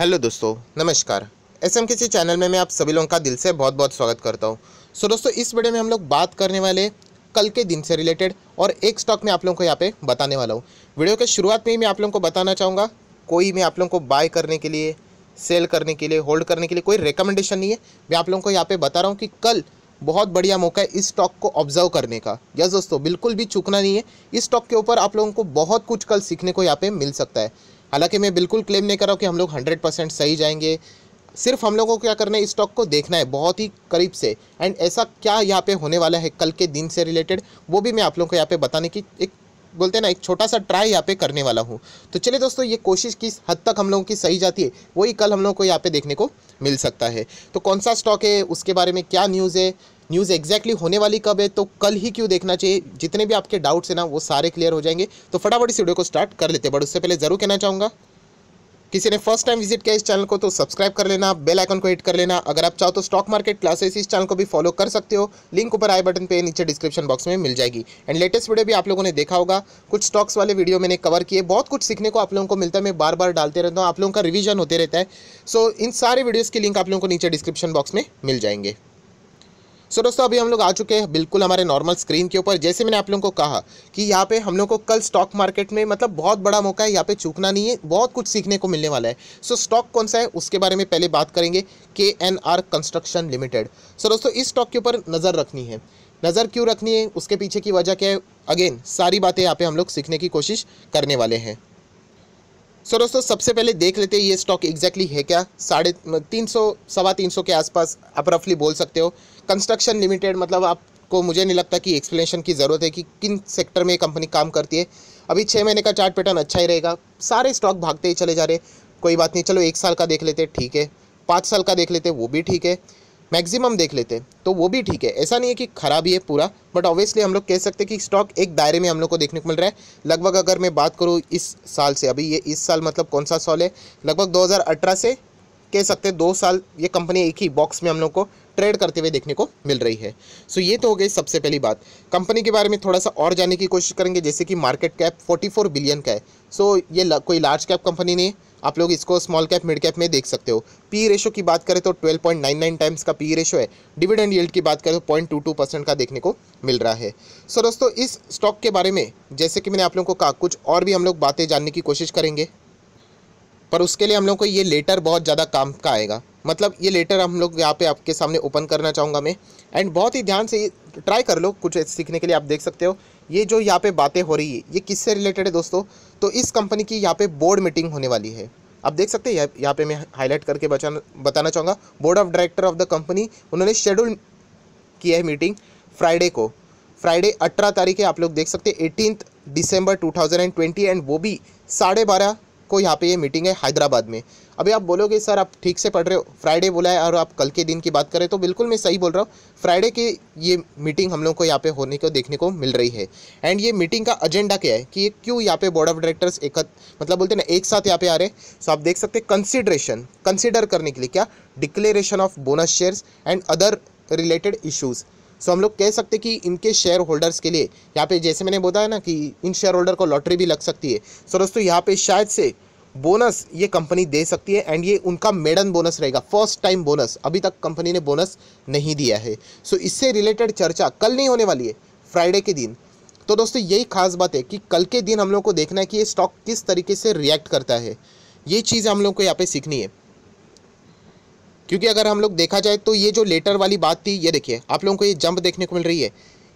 hello दोस्तों नमस्कार S M channel में मैं आप सभी लोगों का दिल से बहुत बहुत स्वागत करता हूँ सो so, दोस्तों इस वीडियो में हम लोग बात करने वाले कल के दिन से रिलेटेड और एक स्टॉक में आप लोगों को यहाँ पे बताने वाला हूँ वीडियो के शुरुआत में ही मैं आप लोगों को बताना चाहूँगा कोई मैं आप लोगों को बाय करने के लिए सेल करने के लिए होल्ड करने के लिए कोई रिकमेंडेशन नहीं है मैं आप लोगों को यहाँ पर बता रहा हूँ कि कल बहुत बढ़िया मौका है इस स्टॉक को ऑब्जर्व करने का यस दोस्तों बिल्कुल भी चुकना नहीं है इस स्टॉक के ऊपर आप लोगों को बहुत कुछ कल सीखने को यहाँ पे मिल सकता है हालांकि मैं बिल्कुल क्लेम नहीं कर रहा हूँ कि हम लोग हंड्रेड परसेंट सही जाएंगे सिर्फ हम लोगों को क्या करना है इस स्टॉक को देखना है बहुत ही करीब से एंड ऐसा क्या यहाँ पे होने वाला है कल के दिन से रिलेटेड वो भी मैं आप लोगों को यहाँ पे बताने की एक बोलते हैं ना एक छोटा सा ट्राई यहाँ पे करने वाला हूँ तो चलिए दोस्तों ये कोशिश किस हद तक हम लोगों की सही जाती है वही कल हम लोगों को यहाँ पे देखने को मिल सकता है तो कौन सा स्टॉक है उसके बारे में क्या न्यूज़ है न्यूज़ एग्जैक्टली होने वाली कब है तो कल ही क्यों देखना चाहिए जितने भी आपके डाउट्स हैं ना वो सारे क्लियर हो जाएंगे तो फटाफट इस वीडियो को स्टार्ट कर लेते हैं बट उससे पहले ज़रूर कहना चाहूँगा किसी ने फर्स्ट टाइम विजिट किया इस चैनल को तो सब्सक्राइब कर लेना बेल आइकन को हिट कर लेना अगर आप चाहो तो स्टॉक मार्केट क्लासेस इस चैनल को भी फॉलो कर सकते हो लिंक ऊपर आई बटन पे नीचे डिस्क्रिप्शन बॉक्स में मिल जाएगी एंड लेटेस्ट वीडियो भी आप लोगों ने देखा होगा कुछ स्टॉक्स वाले वीडियो मैंने कवर किए बहुत कुछ सीखने को आप लोगों को मिलता है मैं बार बार डालते रहता हूँ आप लोगों का रिविजन होते रहता है सो so, इन सारे वीडियोज़ की लिंक आप लोगों को नीचे डिस्क्रिप्शन बॉक्स में मिल जाएंगे सो दोस्तों अभी हम लोग आ चुके हैं बिल्कुल हमारे नॉर्मल स्क्रीन के ऊपर जैसे मैंने आप लोगों को कहा कि यहाँ पे हम लोग को कल स्टॉक मार्केट में मतलब बहुत बड़ा मौका है यहाँ पे चूकना नहीं है बहुत कुछ सीखने को मिलने वाला है सो so, स्टॉक कौन सा है उसके बारे में पहले बात करेंगे K N R construction limited so दोस्तों इस स्टॉक के ऊपर नज़र रखनी है नज़र क्यों रखनी है उसके पीछे की वजह क्या है अगेन सारी बातें यहाँ पे हम लोग सीखने की कोशिश करने वाले हैं सो so, दोस्तों सबसे पहले देख लेते हैं ये स्टॉक एग्जैक्टली है क्या साढ़े तीन सौ सवा तीन सौ के आसपास आप रफली बोल सकते हो कंस्ट्रक्शन लिमिटेड मतलब आपको मुझे नहीं लगता कि एक्सप्लेनेशन की ज़रूरत है कि किन सेक्टर में ये कंपनी काम करती है अभी छः महीने का चार्ट पैटर्न अच्छा ही रहेगा सारे स्टॉक भागते ही चले जा रहे कोई बात नहीं चलो एक साल का देख लेते ठीक है पाँच साल का देख लेते वो भी ठीक है मैक्सिमम देख लेते हैं तो वो भी ठीक है ऐसा नहीं है कि ख़राब ही है पूरा बट ऑब्वियसली हम लोग कह सकते हैं कि स्टॉक एक दायरे में हम लोग को देखने को मिल रहा है लगभग अगर मैं बात करूँ इस साल से अभी ये इस साल मतलब कौन सा साल है लगभग 2018 से कह सकते हैं दो साल ये कंपनी एक ही बॉक्स में हम लोग को ट्रेड करते हुए देखने को मिल रही है सो so, ये तो हो गई सबसे पहली बात कंपनी के बारे में थोड़ा सा और जानने की कोशिश करेंगे जैसे कि मार्केट कैप 44 बिलियन का है सो so, ये ला, कोई लार्ज कैप कंपनी नहीं है आप लोग इसको स्मॉल कैप मिड कैप में देख सकते हो पी रेशो की बात करें तो 12.99 टाइम्स का पी रेशो है डिविडेंड यील्ड की बात करें तो 0.22 परसेंट का देखने को मिल रहा है सो so दोस्तों इस स्टॉक के बारे में जैसे कि मैंने आप लोगों को कहा कुछ और भी हम लोग बातें जानने की कोशिश करेंगे पर उसके लिए हम लोग को ये लेटर बहुत ज़्यादा काम का आएगा मतलब ये लेटर हम लोग यहाँ पे आपके सामने ओपन करना चाहूँगा मैं एंड बहुत ही ध्यान से ट्राई कर लो कुछ सीखने के लिए आप देख सकते हो ये जो यहाँ पे बातें हो रही है ये किससे रिलेटेड है दोस्तों तो इस कंपनी की यहाँ पे बोर्ड मीटिंग होने वाली है आप देख सकते हैं यहाँ पे मैं हाईलाइट करके बचाना बताना चाहूँगा board of director of the company उन्होंने शेड्यूल किया है मीटिंग फ्राइडे को फ्राइडे अठारह तारीख है आप लोग देख सकते हैं एटीन दिसंबर ट्वेंटी एंड वो भी साढ़े बारह को यहाँ पे ये मीटिंग है हैदराबाद में अभी आप बोलोगे सर आप ठीक से पढ़ रहे हो फ्राइडे बोला है और आप कल के दिन की बात करें तो बिल्कुल मैं सही बोल रहा हूँ फ्राइडे की ये मीटिंग हम लोग को यहाँ पे होने को देखने को मिल रही है एंड ये मीटिंग का एजेंडा क्या है कि ये क्यों यहाँ पे बोर्ड ऑफ डायरेक्टर्स एक मतलब बोलते हैं ना एक साथ यहाँ पे आ रहे हैं सो आप देख सकते हैं कंसिडरेशन कंसिडर करने के लिए क्या declaration of bonus shares and other related issues so हम लोग कह सकते कि इनके शेयर होल्डर्स के लिए यहाँ पे जैसे मैंने बोला है ना कि इन शेयर होल्डर को लॉटरी भी लग सकती है सो दोस्तों यहाँ पे शायद से बोनस ये कंपनी दे सकती है एंड ये उनका मेडन बोनस रहेगा फर्स्ट टाइम बोनस अभी तक कंपनी ने बोनस नहीं दिया है सो so, इससे रिलेटेड चर्चा कल नहीं होने वाली है फ्राइडे के दिन तो दोस्तों यही खास बात है कि कल के दिन हम लोग को देखना है कि ये स्टॉक किस तरीके से रिएक्ट करता है ये चीज़ हम लोग को यहाँ पे सीखनी है क्योंकि अगर हम लोग देखा जाए तो ये जो लेटर वाली बात थी ये देखिए आप लोगों को ये जंप देखने को मिल रही है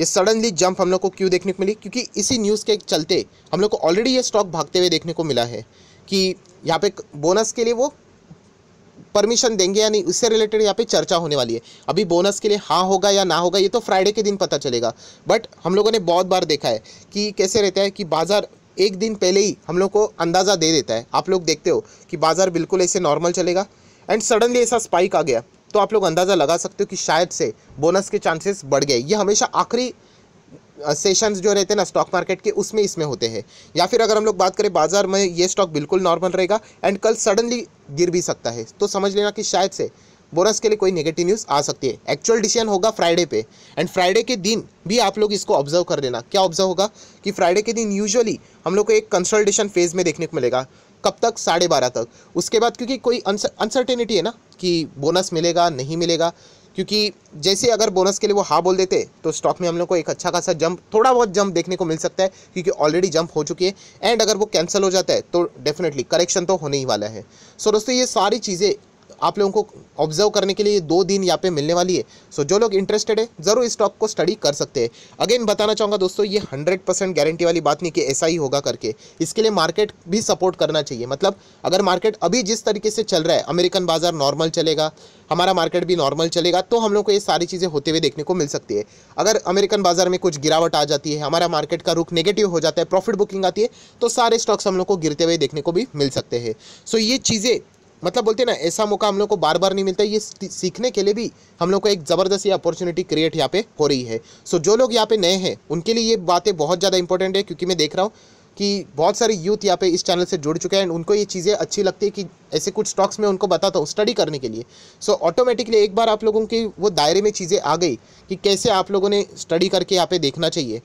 ये सडनली जंप हम लोग को क्यों देखने को मिली क्योंकि इसी न्यूज़ के चलते हम लोग को ऑलरेडी ये स्टॉक भागते हुए देखने को मिला है कि यहाँ पे बोनस के लिए वो परमिशन देंगे या नहीं उससे रिलेटेड यहाँ पे चर्चा होने वाली है अभी बोनस के लिए हाँ होगा या ना होगा ये तो फ्राइडे के दिन पता चलेगा बट हम लोगों ने बहुत बार देखा है कि कैसे रहता है कि बाज़ार एक दिन पहले ही हम लोग को अंदाज़ा दे देता है आप लोग देखते हो कि बाज़ार बिल्कुल ऐसे नॉर्मल चलेगा एंड सडनली ऐसा स्पाइक आ गया तो आप लोग अंदाज़ा लगा सकते हो कि शायद से बोनस के चांसेस बढ़ गए ये हमेशा आखिरी सेशंस जो रहते हैं ना स्टॉक मार्केट के उसमें इसमें होते हैं या फिर अगर हम लोग बात करें बाजार में ये स्टॉक बिल्कुल नॉर्मल रहेगा एंड कल सडनली गिर भी सकता है तो समझ लेना कि शायद से बोनस के लिए कोई नेगेटिव न्यूज़ आ सकती है एक्चुअल डिसीजन होगा फ्राइडे पे एंड फ्राइडे के दिन भी आप लोग इसको ऑब्जर्व कर लेना क्या ऑब्जर्व होगा कि फ्राइडे के दिन यूजुअली हम लोग को एक कंसल्टेशन फेज में देखने को मिलेगा कब तक साढ़े बारह तक उसके बाद क्योंकि कोई अनसर्टेनिटी है ना कि बोनस मिलेगा नहीं मिलेगा क्योंकि जैसे अगर बोनस के लिए वो हाँ बोल देते तो स्टॉक में हम लोग को एक अच्छा खासा जंप थोड़ा बहुत जंप देखने को मिल सकता है क्योंकि ऑलरेडी जंप हो चुकी है एंड अगर वो कैंसिल हो जाता है तो डेफिनेटली करेक्शन तो होने ही वाला है सो so दोस्तों ये सारी चीज़ें आप लोगों को ऑब्जर्व करने के लिए दो दिन यहाँ पे मिलने वाली है सो जो लोग इंटरेस्टेड है ज़रूर इस स्टॉक को स्टडी कर सकते हैं अगेन बताना चाहूँगा दोस्तों ये हंड्रेड परसेंट गारंटी वाली बात नहीं कि ऐसा ही होगा करके इसके लिए मार्केट भी सपोर्ट करना चाहिए मतलब अगर मार्केट अभी जिस तरीके से चल रहा है अमेरिकन बाजार नॉर्मल चलेगा हमारा मार्केट भी नॉर्मल चलेगा तो हम लोग को ये सारी चीज़ें होते हुए देखने को मिल सकती है अगर अमेरिकन बाजार में कुछ गिरावट आ जाती है हमारा मार्केट का रुख नेगेटिव हो जाता है प्रॉफिट बुकिंग आती है तो सारे स्टॉक्स हम लोग को गिरते हुए देखने को भी मिल सकते हैं सो ये चीज़ें मतलब बोलते ना ऐसा मौका हम लोग को बार बार नहीं मिलता ये सीखने के लिए भी हम लोग को एक ज़बरदस्त ये अपॉर्चुनिटी क्रिएट यहाँ पे हो रही है सो जो लोग यहाँ पे नए हैं उनके लिए ये बातें बहुत ज़्यादा इंपॉर्टेंट है क्योंकि मैं देख रहा हूँ कि बहुत सारे यूथ यहाँ पे इस चैनल से जुड़ चुके हैं एंड उनको ये चीज़ें अच्छी लगती है कि ऐसे कुछ स्टॉक्स में उनको बताता हूँ स्टडी करने के लिए सो so, ऑटोमेटिकली एक बार आप लोगों की वो दायरे में चीज़ें आ गई कि कैसे आप लोगों ने स्टडी करके यहाँ पे देखना चाहिए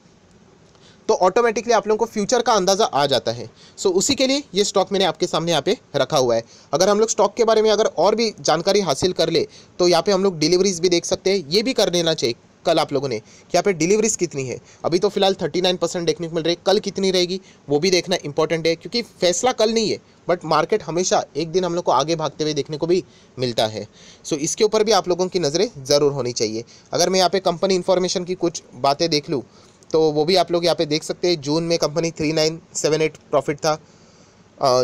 तो ऑटोमेटिकली आप लोगों को फ्यूचर का अंदाज़ा आ जाता है सो so, उसी के लिए ये स्टॉक मैंने आपके सामने यहाँ पे रखा हुआ है अगर हम लोग स्टॉक के बारे में अगर और भी जानकारी हासिल कर ले तो यहाँ पे हम लोग डिलीवरीज भी देख सकते हैं ये भी कर लेना चाहिए कल आप लोगों ने कि यहाँ पे डिलीवरीज कितनी है अभी तो फिलहाल थर्टी नाइन परसेंट देखने को मिल रही है कल कितनी रहेगी वो भी देखना इंपॉर्टेंट है क्योंकि फैसला कल नहीं है बट मार्केट हमेशा एक दिन हम लोग को आगे भागते हुए देखने को भी मिलता है सो so, इसके ऊपर भी आप लोगों की नज़रें ज़रूर होनी चाहिए अगर मैं यहाँ पे कंपनी इन्फॉर्मेशन की कुछ बातें देख लूँ तो वो भी आप लोग यहाँ पे देख सकते हैं जून में company three nine seven eight profit था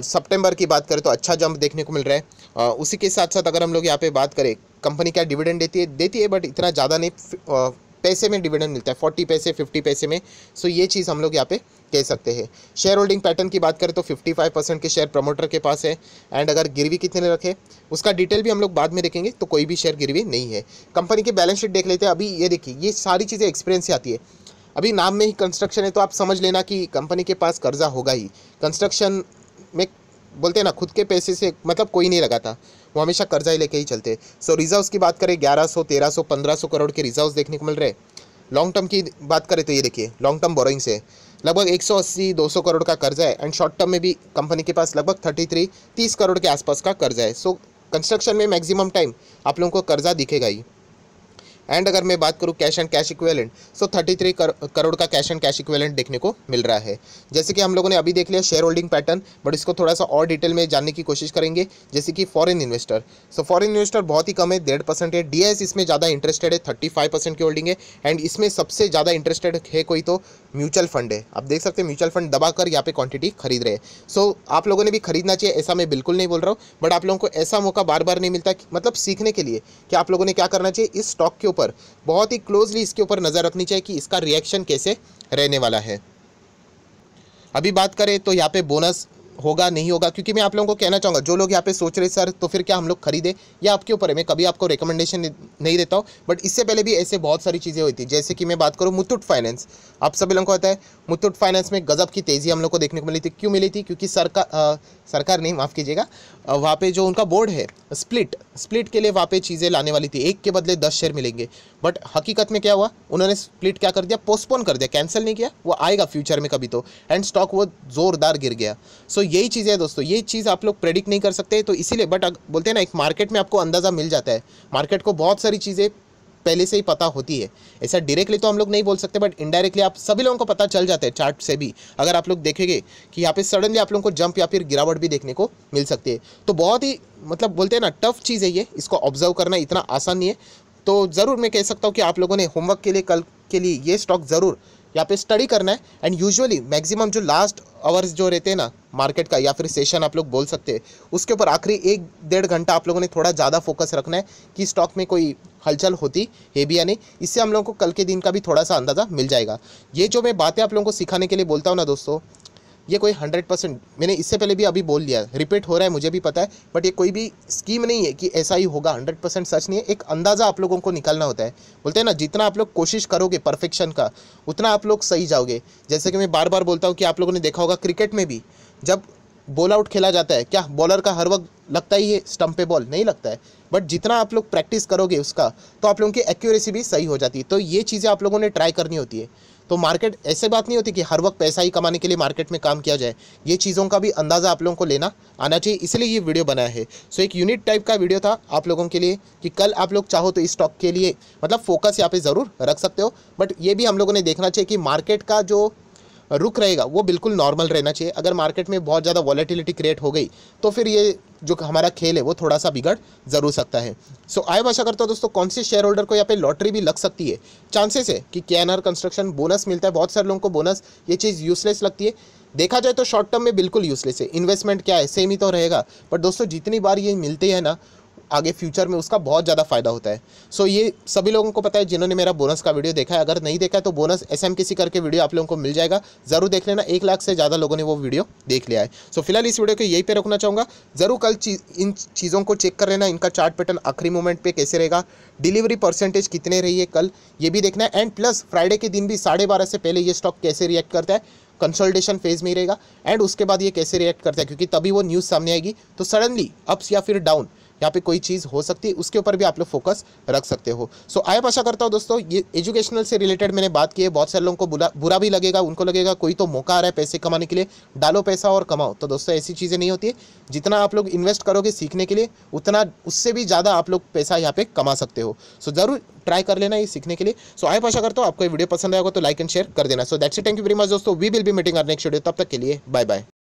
सितंबर की बात करें तो अच्छा जंप देखने को मिल रहा है आ, उसी के साथ साथ अगर हम लोग यहाँ पे बात करें कंपनी क्या डिविडेंड देती है देती है बट इतना ज़्यादा नहीं आ, पैसे में डिविडेंड मिलता है फोर्टी पैसे फिफ्टी पैसे में सो ये चीज़ हम लोग यहाँ पे कह सकते हैं शेयर होल्डिंग पैटर्न की बात करें तो फिफ्टी फाइव परसेंट के शेयर प्रमोटर के पास है एंड अगर गिरवी कितने रखे उसका डिटेल भी हम लोग बाद में देखेंगे तो कोई भी शेयर गिरवी नहीं है कंपनी की बैलेंस शीट देख लेते हैं अभी ये देखिए ये सारी चीज़ें एक्सपीरियंस से आती है अभी नाम में ही कंस्ट्रक्शन है तो आप समझ लेना कि कंपनी के पास कर्जा होगा ही कंस्ट्रक्शन में बोलते हैं ना खुद के पैसे से मतलब कोई नहीं लगाता वो हमेशा कर्जा ही लेके ही चलते सो रिजर्व्स की बात करें ग्यारह सौ तेरह सौ पंद्रह सौ करोड़ के रिजर्व्स देखने को मिल रहे लॉन्ग टर्म की बात करें तो ये देखिए लॉन्ग टर्म बोरोइंग्स है लगभग एक सौ अस्सी दो सौ करोड़ का कर्जा है एंड शॉर्ट टर्म में भी कंपनी के पास लगभग थर्टी थ्री तीस करोड़ के आसपास का कर्जा है सो कंस्ट्रक्शन में मैक्सिमम टाइम आप लोगों को कर्जा दिखेगा ही एंड अगर मैं बात करूँ cash and cash equivalent so thirty three crore का कैश एंड कैश इक्वेलेंट देखने को मिल रहा है जैसे कि हम लोगों ने अभी देख लिया शेयर होल्डिंग पैटर्न बट इसको थोड़ा सा और डिटेल में जानने की कोशिश करेंगे जैसे कि फॉरन इन्वेस्टर सो फॉरन इन्वेस्टर बहुत ही कम है डेढ़ परसेंट है डी इसमें ज़्यादा इंटरेस्टेड है थर्टी फाइव परसेंट की होल्डिंग है एंड इसमें सबसे ज़्यादा इंटरेस्टेड है कोई तो म्यूचुअल फंड है आप देख सकते हैं म्यूचुअल फंड दबा कर यहाँ पे क्वांटिटी खरीद रहे हैं सो so, आप लोगों ने भी खरीदना चाहिए ऐसा मैं बिल्कुल नहीं बोल रहा हूँ बट आप लोगों को ऐसा मौका बार बार नहीं मिलता मतलब सीखने के लिए कि आप लोगों ने क्या करना चाहिए इस स्टॉक के ऊपर ऊपर बहुत ही क्लोजली इसके ऊपर नज़र रखनी चाहिए कि इसका रिएक्शन कैसे रहने वाला है अभी बात करें तो यहाँ पे बोनस होगा नहीं होगा क्योंकि मैं आप लोगों को कहना चाहूँगा जो लोग यहाँ पे सोच रहे सर तो फिर क्या हम लोग खरीदें या आपके ऊपर है मैं कभी आपको रिकमेंडेशन नहीं देता हूँ बट इससे पहले भी ऐसे बहुत सारी चीज़ें हुई थी जैसे कि मैं बात करूँ मुथुट फाइनेंस आप सभी लोगों को पता है मुथूट फाइनेंस में गजब की तेज़ी हम लोग को देखने को मिली थी क्यों मिली थी क्योंकि सरकार सरकार नहीं माफ़ कीजिएगा वहाँ पे जो उनका बोर्ड है स्प्लिट स्प्लिट के लिए वहाँ पे चीज़ें लाने वाली थी एक के बदले दस शेयर मिलेंगे बट हकीकत में क्या हुआ उन्होंने स्प्लिट क्या कर दिया पोस्टपोन कर दिया कैंसिल नहीं किया वो आएगा फ्यूचर में कभी तो एंड स्टॉक वो ज़ोरदार गिर गया सो यही चीज़ है दोस्तों ये चीज़ आप लोग प्रेडिक्ट नहीं कर सकते तो इसीलिए बट बोलते हैं ना एक मार्केट में आपको अंदाज़ा मिल जाता है मार्केट को बहुत सारी चीज़ें पहले से ही पता होती है ऐसा डायरेक्टली तो हम लोग नहीं बोल सकते बट इनडायरेक्टली आप सभी लोगों को पता चल जाता है चार्ट से भी अगर आप लोग देखेंगे कि यहाँ पे सडनली आप लोगों को जंप या फिर गिरावट भी देखने को मिल सकती है तो बहुत ही मतलब बोलते हैं ना टफ चीज़ है ये इसको ऑब्जर्व करना इतना आसान नहीं है तो ज़रूर मैं कह सकता हूँ कि आप लोगों ने होमवर्क के लिए कल के लिए ये स्टॉक ज़रूर यहाँ पे स्टडी करना है एंड यूजुअली मैक्सिमम जो लास्ट आवर्स जो रहते हैं ना मार्केट का या फिर सेशन आप लोग बोल सकते हैं उसके ऊपर आखिरी एक डेढ़ घंटा आप लोगों ने थोड़ा ज़्यादा फोकस रखना है कि स्टॉक में कोई हलचल होती है भी या नहीं इससे हम लोगों को कल के दिन का भी थोड़ा सा अंदाज़ा मिल जाएगा ये जो मैं बातें आप लोगों को सिखाने के लिए बोलता हूँ ना दोस्तों ये कोई हंड्रेड परसेंट मैंने इससे पहले भी अभी बोल लिया रिपीट हो रहा है मुझे भी पता है बट ये कोई भी स्कीम नहीं है कि ऐसा ही होगा हंड्रेड परसेंट सच नहीं है एक अंदाज़ा आप लोगों को निकालना होता है बोलते हैं ना जितना आप लोग कोशिश करोगे परफेक्शन का उतना आप लोग सही जाओगे जैसे कि मैं बार बार बोलता हूँ कि आप लोगों ने देखा होगा क्रिकेट में भी जब बॉल आउट खेला जाता है क्या बॉलर का हर वक्त लगता ही है स्टम्प पे बॉल नहीं लगता है बट जितना आप लोग प्रैक्टिस करोगे उसका तो आप लोगों की एक्यूरेसी भी सही हो जाती है तो ये चीज़ें आप लोगों ने ट्राई करनी होती है तो मार्केट ऐसे बात नहीं होती कि हर वक्त पैसा ही कमाने के लिए मार्केट में काम किया जाए ये चीज़ों का भी अंदाज़ा आप लोगों को लेना आना चाहिए इसलिए ये वीडियो बनाया है सो एक यूनिट टाइप का वीडियो था आप लोगों के लिए कि कल आप लोग चाहो तो इस स्टॉक के लिए मतलब फोकस यहाँ पे ज़रूर रख सकते हो बट ये भी हम लोगों ने देखना चाहिए कि मार्केट का जो रुक रहेगा वो बिल्कुल नॉर्मल रहना चाहिए अगर मार्केट में बहुत ज़्यादा वॉलेटिलिटी क्रिएट हो गई तो फिर ये जो हमारा खेल है वो थोड़ा सा बिगड़ जरूर सकता है सो so, आई आशा करता तो हूँ दोस्तों कौन से शेयर होल्डर को यहाँ पे लॉटरी भी लग सकती है चांसेस है कि के कंस्ट्रक्शन बोनस मिलता है बहुत सारे लोगों को बोनस ये चीज़ यूजलेस लगती है देखा जाए तो शॉर्ट टर्म में बिल्कुल यूजलेस है इन्वेस्टमेंट क्या है सेम ही तो रहेगा बट दोस्तों जितनी बार ये मिलती है ना आगे फ्यूचर में उसका बहुत ज़्यादा फ़ायदा होता है सो so, ये सभी लोगों को पता है जिन्होंने मेरा बोनस का वीडियो देखा है अगर नहीं देखा है तो बोनस एस एम किसी करके वीडियो आप लोगों को मिल जाएगा ज़रूर देख लेना एक लाख से ज़्यादा लोगों ने वो वीडियो देख लिया है सो so, फिलहाल इस वीडियो को यही पर रखना चाहूँगा ज़रूर कल चीज, इन चीज़ों को चेक कर लेना इनका चार्ट पैटर्न आखिरी मोमेंट पर कैसे रहेगा डिलीवरी परसेंटेज कितने रही है कल ये भी देखना है एंड प्लस फ्राइडे के दिन भी साढ़े बारह से पहले ये स्टॉक कैसे रिएक्ट करता है कंसल्टेशन फेज में ही रहेगा एंड उसके बाद ये कैसे रिएक्ट करता है क्योंकि तभी वो न्यूज़ सामने आएगी तो सडनली अप्स या फिर डाउन यहाँ पे कोई चीज़ हो सकती है उसके ऊपर भी आप लोग फोकस रख सकते हो सो so, आया आशा करता हूँ दोस्तों ये एजुकेशनल से रिलेटेड मैंने बात की है बहुत सारे लोगों को बुरा बुरा भी लगेगा उनको लगेगा कोई तो मौका आ रहा है पैसे कमाने के लिए डालो पैसा और कमाओ तो दोस्तों ऐसी चीज़ें नहीं होती है जितना आप लोग इन्वेस्ट करोगे सीखने के लिए उतना उससे भी ज़्यादा आप लोग पैसा यहाँ पे कमा सकते हो सो so, ज़रूर ट्राई कर लेना ये सीखने के लिए सो आई आशा करता हूँ आपको वीडियो पसंद आएगा तो लाइक एंड शेयर कर देना so that's thank you very much दोस्तों we will be meeting our next video तब तक के लिए बाय बाय